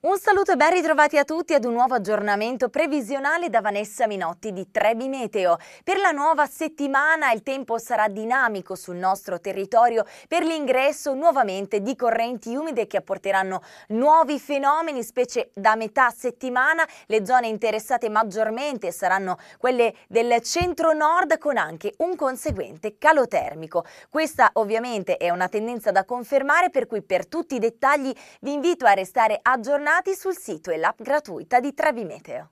Un saluto e ben ritrovati a tutti ad un nuovo aggiornamento previsionale da Vanessa Minotti di Trebi Meteo. Per la nuova settimana il tempo sarà dinamico sul nostro territorio per l'ingresso nuovamente di correnti umide che apporteranno nuovi fenomeni, specie da metà settimana. Le zone interessate maggiormente saranno quelle del centro-nord con anche un conseguente calo termico. Questa ovviamente è una tendenza da confermare per cui per tutti i dettagli vi invito a restare aggiornati aggiornati sul sito e l'app gratuita di Trevimeteo.